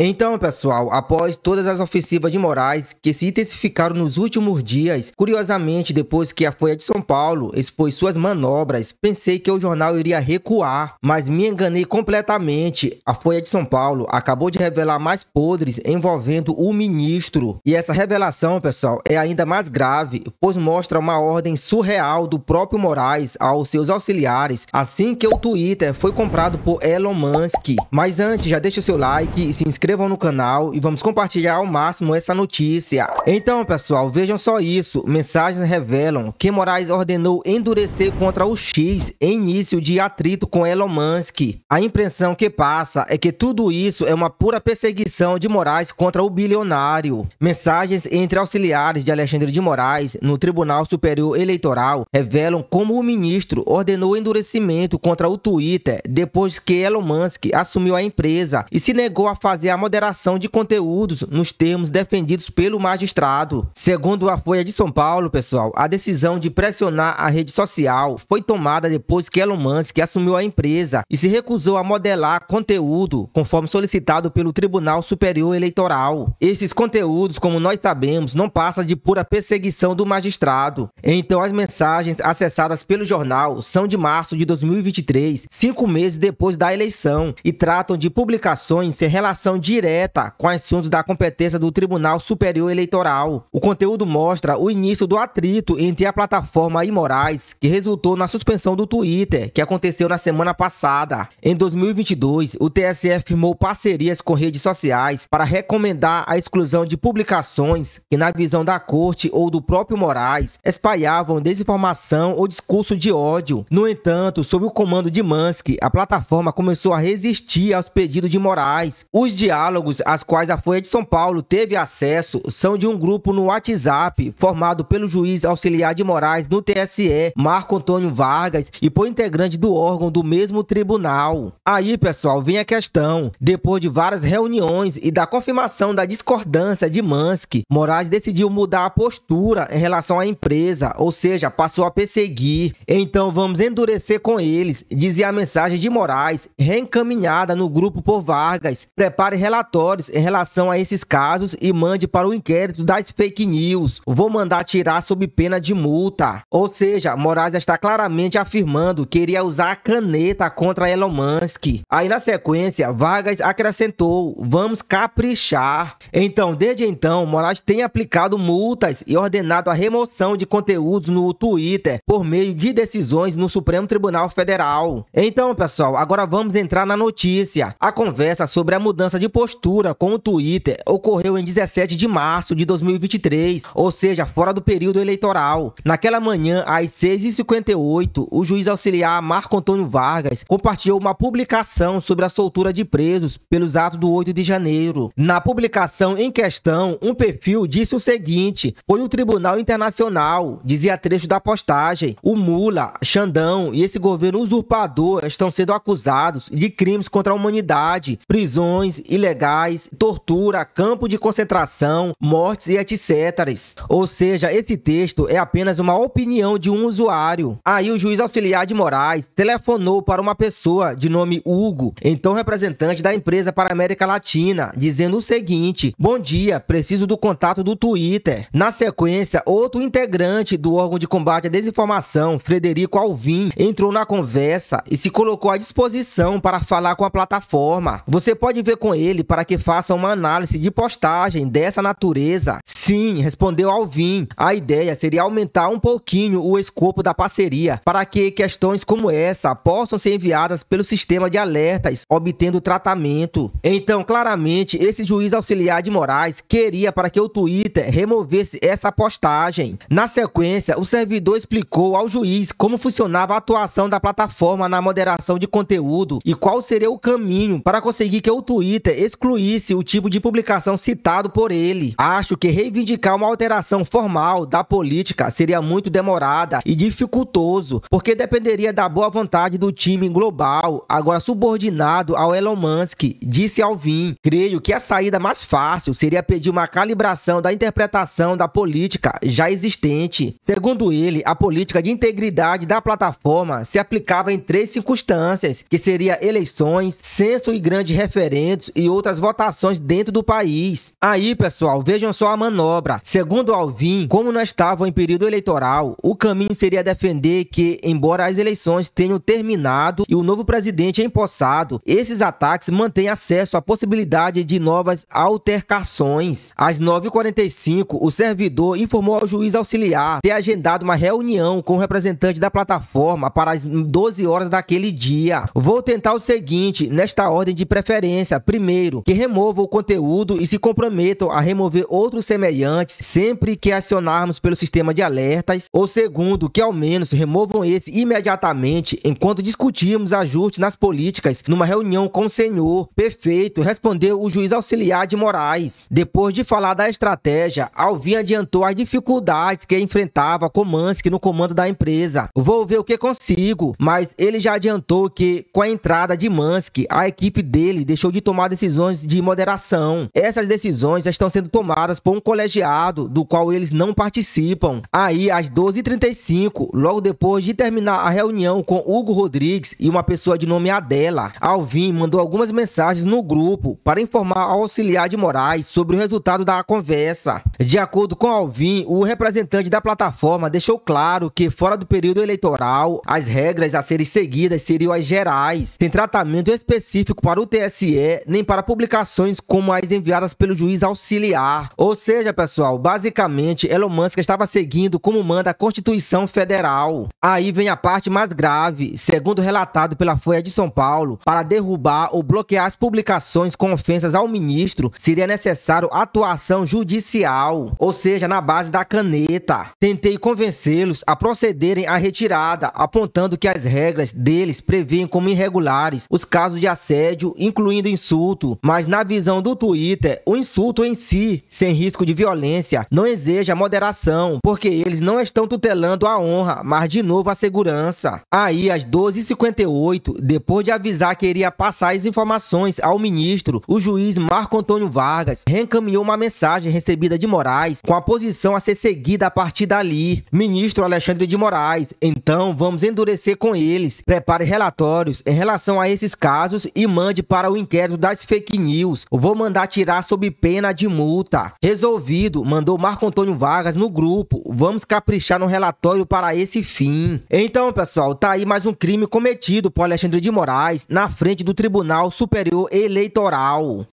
Então, pessoal, após todas as ofensivas de Moraes que se intensificaram nos últimos dias, curiosamente, depois que a Folha de São Paulo expôs suas manobras, pensei que o jornal iria recuar, mas me enganei completamente. A Folha de São Paulo acabou de revelar mais podres envolvendo o ministro. E essa revelação, pessoal, é ainda mais grave, pois mostra uma ordem surreal do próprio Moraes aos seus auxiliares assim que o Twitter foi comprado por Elon Musk. Mas antes, já deixa o seu like e se inscreva inscrevam no canal e vamos compartilhar ao máximo essa notícia. Então, pessoal, vejam só isso. Mensagens revelam que Moraes ordenou endurecer contra o X em início de atrito com Elon Musk. A impressão que passa é que tudo isso é uma pura perseguição de Moraes contra o bilionário. Mensagens entre auxiliares de Alexandre de Moraes no Tribunal Superior Eleitoral revelam como o ministro ordenou endurecimento contra o Twitter depois que Elon Musk assumiu a empresa e se negou a fazer a moderação de conteúdos nos termos defendidos pelo magistrado. Segundo a Folha de São Paulo, pessoal, a decisão de pressionar a rede social foi tomada depois que Elon Musk assumiu a empresa e se recusou a modelar conteúdo conforme solicitado pelo Tribunal Superior Eleitoral. Esses conteúdos, como nós sabemos, não passam de pura perseguição do magistrado. Então, as mensagens acessadas pelo jornal são de março de 2023, cinco meses depois da eleição, e tratam de publicações sem relação direta com assuntos da competência do Tribunal Superior Eleitoral. O conteúdo mostra o início do atrito entre a plataforma e Moraes, que resultou na suspensão do Twitter, que aconteceu na semana passada. Em 2022, o TSE firmou parcerias com redes sociais para recomendar a exclusão de publicações que, na visão da corte ou do próprio Moraes, espalhavam desinformação ou discurso de ódio. No entanto, sob o comando de Musk, a plataforma começou a resistir aos pedidos de Moraes. Os diálogos às quais a Folha de São Paulo teve acesso são de um grupo no WhatsApp formado pelo juiz auxiliar de Moraes no TSE, Marco Antônio Vargas, e por integrante do órgão do mesmo tribunal. Aí, pessoal, vem a questão. Depois de várias reuniões e da confirmação da discordância de Mansky, Moraes decidiu mudar a postura em relação à empresa, ou seja, passou a perseguir. Então vamos endurecer com eles, dizia a mensagem de Moraes, reencaminhada no grupo por Vargas. Prepare relatórios em relação a esses casos e mande para o inquérito das fake news. Vou mandar tirar sob pena de multa. Ou seja, Moraes está claramente afirmando que iria usar a caneta contra Elon Musk. Aí na sequência, Vargas acrescentou: vamos caprichar. Então, desde então, Moraes tem aplicado multas e ordenado a remoção de conteúdos no Twitter por meio de decisões no Supremo Tribunal Federal. Então, pessoal, agora vamos entrar na notícia. A conversa sobre a mudança de de postura com o Twitter ocorreu em 17 de março de 2023, ou seja, fora do período eleitoral. Naquela manhã, às 6h58, o juiz auxiliar Marco Antônio Vargas compartilhou uma publicação sobre a soltura de presos pelos atos do 8 de janeiro. Na publicação em questão, um perfil disse o seguinte: foi o Tribunal Internacional, dizia trecho da postagem. O Mula, Xandão e esse governo usurpador estão sendo acusados de crimes contra a humanidade, prisões e ilegais, tortura, campo de concentração, mortes e etc. Ou seja, esse texto é apenas uma opinião de um usuário. Aí o juiz auxiliar de Moraes telefonou para uma pessoa de nome Hugo, então representante da empresa para a América Latina, dizendo o seguinte: Bom dia, preciso do contato do Twitter. Na sequência, outro integrante do órgão de combate à desinformação, Frederico Alvim, entrou na conversa e se colocou à disposição para falar com a plataforma. Você pode ver com ele ele para que faça uma análise de postagem dessa natureza. Sim, respondeu Alvim. A ideia seria aumentar um pouquinho o escopo da parceria para que questões como essa possam ser enviadas pelo sistema de alertas, obtendo tratamento. Então, claramente, esse juiz auxiliar de Moraes queria para que o Twitter removesse essa postagem. Na sequência, o servidor explicou ao juiz como funcionava a atuação da plataforma na moderação de conteúdo e qual seria o caminho para conseguir que o Twitter excluísse o tipo de publicação citado por ele. Acho que reivindicar uma alteração formal da política seria muito demorada e dificultoso, porque dependeria da boa vontade do time global, agora subordinado ao Elon Musk, disse Alvin. Creio que a saída mais fácil seria pedir uma calibração da interpretação da política já existente. Segundo ele, a política de integridade da plataforma se aplicava em três circunstâncias, que seria eleições, censo e grandes referendos e outras votações dentro do país. Aí, pessoal, vejam só a manobra. Segundo Alvim, como não estava em período eleitoral, o caminho seria defender que, embora as eleições tenham terminado e o novo presidente é empossado, esses ataques mantêm acesso à possibilidade de novas altercações. Às 9h45, o servidor informou ao juiz auxiliar ter agendado uma reunião com o representante da plataforma para as 12 horas daquele dia. Vou tentar o seguinte, nesta ordem de preferência. Primeiro, primeiro, que removam o conteúdo e se comprometam a remover outros semelhantes sempre que acionarmos pelo sistema de alertas, ou segundo, que ao menos removam esse imediatamente enquanto discutirmos ajustes nas políticas numa reunião com o senhor. Perfeito, respondeu o juiz auxiliar de Moraes. Depois de falar da estratégia, alvin adiantou as dificuldades que enfrentava com mansky no comando da empresa. Vou ver o que consigo, mas ele já adiantou que, com a entrada de Mansky, a equipe dele deixou de tomar decisões de moderação. Essas decisões já estão sendo tomadas por um colegiado do qual eles não participam. Aí, às 12h35, logo depois de terminar a reunião com Hugo Rodrigues e uma pessoa de nome Adela, Alvim mandou algumas mensagens no grupo para informar ao auxiliar de Moraes sobre o resultado da conversa. De acordo com Alvim, o representante da plataforma deixou claro que, fora do período eleitoral, as regras a serem seguidas seriam as gerais, sem tratamento específico para o TSE nem para publicações como as enviadas pelo juiz auxiliar. Ou seja, pessoal, basicamente Elon Musk estava seguindo como manda a Constituição Federal. Aí vem a parte mais grave, segundo relatado pela Folha de São Paulo, para derrubar ou bloquear as publicações com ofensas ao ministro, seria necessário atuação judicial, ou seja, na base da caneta. Tentei convencê-los a procederem à retirada, apontando que as regras deles prevêem como irregulares os casos de assédio, incluindo insultos insulto, mas na visão do Twitter, o insulto em si, sem risco de violência, não exige a moderação, porque eles não estão tutelando a honra, mas de novo a segurança. Aí, às 12h58, depois de avisar que iria passar as informações ao ministro, o juiz Marco Antônio Vargas reencaminhou uma mensagem recebida de Moraes com a posição a ser seguida a partir dali. Ministro Alexandre de Moraes, então vamos endurecer com eles. Prepare relatórios em relação a esses casos e mande para o inquérito das fake news. Vou mandar tirar sob pena de multa. Resolvido, mandou Marco Antônio Vargas no grupo. Vamos caprichar no relatório para esse fim. Então, pessoal, tá aí mais um crime cometido por Alexandre de Moraes na frente do Tribunal Superior Eleitoral.